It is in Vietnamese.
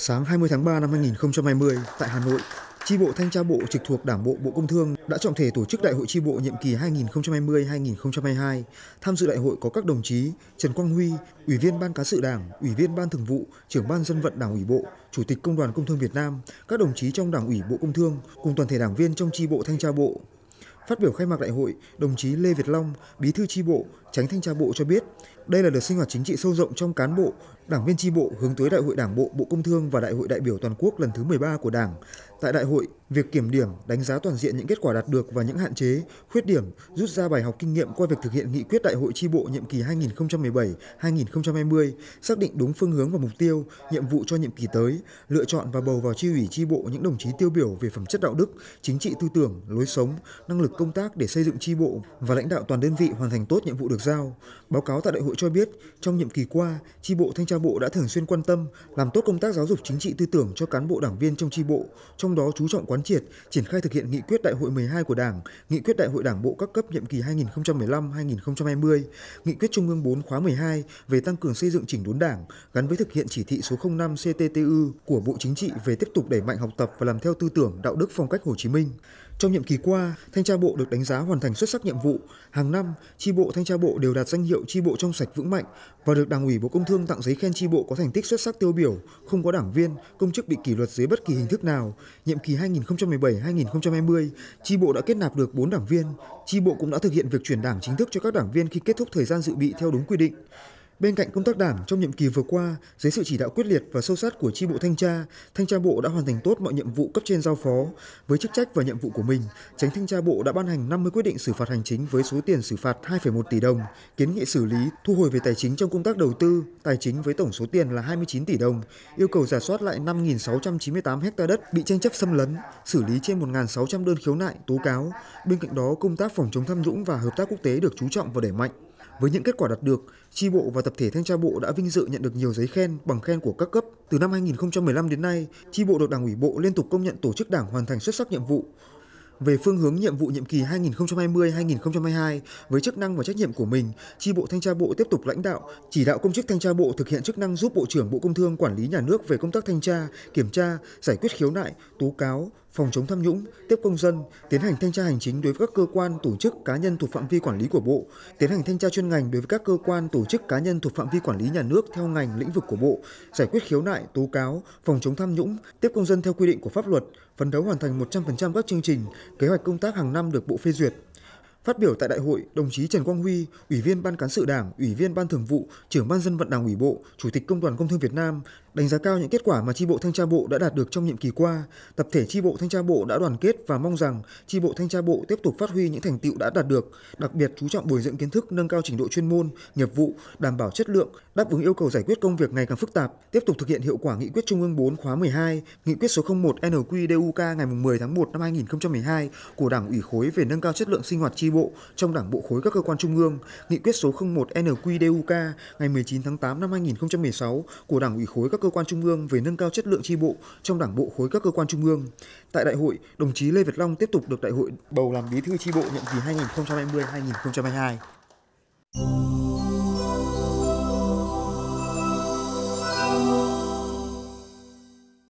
Sáng 20 tháng 3 năm 2020 tại Hà Nội, Chi bộ Thanh tra Bộ trực thuộc Đảng bộ Bộ Công Thương đã trọng thể tổ chức Đại hội Chi bộ nhiệm kỳ 2020-2022. Tham dự đại hội có các đồng chí Trần Quang Huy, Ủy viên Ban Cán sự Đảng, Ủy viên Ban Thường vụ, Trưởng Ban Dân vận Đảng ủy Bộ, Chủ tịch Công đoàn Công Thương Việt Nam, các đồng chí trong Đảng ủy Bộ Công Thương cùng toàn thể đảng viên trong Chi bộ Thanh tra Bộ. Phát biểu khai mạc đại hội, đồng chí Lê Việt Long, Bí thư tri bộ, Tránh thanh tra bộ cho biết, đây là đợt sinh hoạt chính trị sâu rộng trong cán bộ đảng viên tri bộ hướng tới Đại hội Đảng bộ Bộ Công Thương và Đại hội đại biểu toàn quốc lần thứ 13 của Đảng Tại đại hội, việc kiểm điểm, đánh giá toàn diện những kết quả đạt được và những hạn chế, khuyết điểm, rút ra bài học kinh nghiệm qua việc thực hiện nghị quyết đại hội chi bộ nhiệm kỳ 2017-2020, xác định đúng phương hướng và mục tiêu, nhiệm vụ cho nhiệm kỳ tới, lựa chọn và bầu vào chi ủy chi bộ những đồng chí tiêu biểu về phẩm chất đạo đức, chính trị tư tưởng, lối sống, năng lực công tác để xây dựng chi bộ và lãnh đạo toàn đơn vị hoàn thành tốt nhiệm vụ được giao. Báo cáo tại đại hội cho biết, trong nhiệm kỳ qua, chi bộ thanh tra bộ đã thường xuyên quan tâm, làm tốt công tác giáo dục chính trị tư tưởng cho cán bộ đảng viên trong chi bộ, trong trong đó chú trọng quán triệt, triển khai thực hiện nghị quyết Đại hội 12 của Đảng, nghị quyết Đại hội Đảng bộ các cấp nhiệm kỳ 2015-2020, nghị quyết Trung ương 4 khóa 12 về tăng cường xây dựng chỉnh đốn Đảng gắn với thực hiện chỉ thị số 05 CTTU của Bộ Chính trị về tiếp tục đẩy mạnh học tập và làm theo tư tưởng đạo đức phong cách Hồ Chí Minh. Trong nhiệm kỳ qua, thanh tra bộ được đánh giá hoàn thành xuất sắc nhiệm vụ. Hàng năm, chi bộ thanh tra bộ đều đạt danh hiệu chi bộ trong sạch vững mạnh và được Đảng ủy Bộ Công Thương tặng giấy khen chi bộ có thành tích xuất sắc tiêu biểu, không có đảng viên, công chức bị kỷ luật dưới bất kỳ hình thức nào. Nhiệm kỳ 2017-2020, chi bộ đã kết nạp được 4 đảng viên. Chi bộ cũng đã thực hiện việc chuyển đảng chính thức cho các đảng viên khi kết thúc thời gian dự bị theo đúng quy định. Bên cạnh công tác đảng trong nhiệm kỳ vừa qua, dưới sự chỉ đạo quyết liệt và sâu sát của tri bộ thanh tra, thanh tra bộ đã hoàn thành tốt mọi nhiệm vụ cấp trên giao phó. Với chức trách và nhiệm vụ của mình, tránh thanh tra bộ đã ban hành 50 quyết định xử phạt hành chính với số tiền xử phạt 2,1 tỷ đồng, kiến nghị xử lý, thu hồi về tài chính trong công tác đầu tư, tài chính với tổng số tiền là 29 tỷ đồng, yêu cầu giả soát lại 5.698 ha đất bị tranh chấp xâm lấn, xử lý trên 1.600 đơn khiếu nại, tố cáo. Bên cạnh đó, công tác phòng chống tham nhũng và hợp tác quốc tế được chú trọng và đẩy mạnh. Với những kết quả đạt được, tri bộ và tập thể thanh tra bộ đã vinh dự nhận được nhiều giấy khen, bằng khen của các cấp. Từ năm 2015 đến nay, tri bộ được Đảng ủy bộ liên tục công nhận tổ chức Đảng hoàn thành xuất sắc nhiệm vụ. Về phương hướng nhiệm vụ nhiệm kỳ 2020-2022, với chức năng và trách nhiệm của mình, tri bộ thanh tra bộ tiếp tục lãnh đạo, chỉ đạo công chức thanh tra bộ thực hiện chức năng giúp Bộ trưởng Bộ Công Thương quản lý nhà nước về công tác thanh tra, kiểm tra, giải quyết khiếu nại, tố cáo, phòng chống tham nhũng, tiếp công dân, tiến hành thanh tra hành chính đối với các cơ quan, tổ chức, cá nhân thuộc phạm vi quản lý của Bộ, tiến hành thanh tra chuyên ngành đối với các cơ quan, tổ chức, cá nhân thuộc phạm vi quản lý nhà nước theo ngành lĩnh vực của Bộ, giải quyết khiếu nại, tố cáo, phòng chống tham nhũng, tiếp công dân theo quy định của pháp luật, phấn đấu hoàn thành 100% các chương trình, kế hoạch công tác hàng năm được Bộ phê duyệt. Phát biểu tại đại hội, đồng chí Trần Quang Huy, Ủy viên Ban Cán sự Đảng, Ủy viên Ban Thường vụ, Trưởng Ban dân vận Đảng ủy Bộ, Chủ tịch Công đoàn Công thương Việt Nam Đánh giá cao những kết quả mà tri bộ thanh tra bộ đã đạt được trong nhiệm kỳ qua, tập thể tri bộ thanh tra bộ đã đoàn kết và mong rằng tri bộ thanh tra bộ tiếp tục phát huy những thành tiệu đã đạt được, đặc biệt chú trọng bồi dưỡng kiến thức, nâng cao trình độ chuyên môn, nghiệp vụ, đảm bảo chất lượng, đáp ứng yêu cầu giải quyết công việc ngày càng phức tạp, tiếp tục thực hiện hiệu quả nghị quyết Trung ương 4 khóa 12, nghị quyết số 01 NQDUK ngày 10 tháng 1 năm 2012 của Đảng ủy khối về nâng cao chất lượng sinh hoạt tri bộ trong Đảng bộ khối các cơ quan trung ương, nghị quyết số 01 NQDUK ngày 19 tháng 8 năm 2016 của Đảng ủy khối các cơ cơ quan trung ương về nâng cao chất lượng tri bộ trong Đảng bộ khối các cơ quan trung ương. Tại đại hội, đồng chí Lê Việt Long tiếp tục được đại hội bầu làm bí thư tri bộ nhiệm kỳ 2020-2022.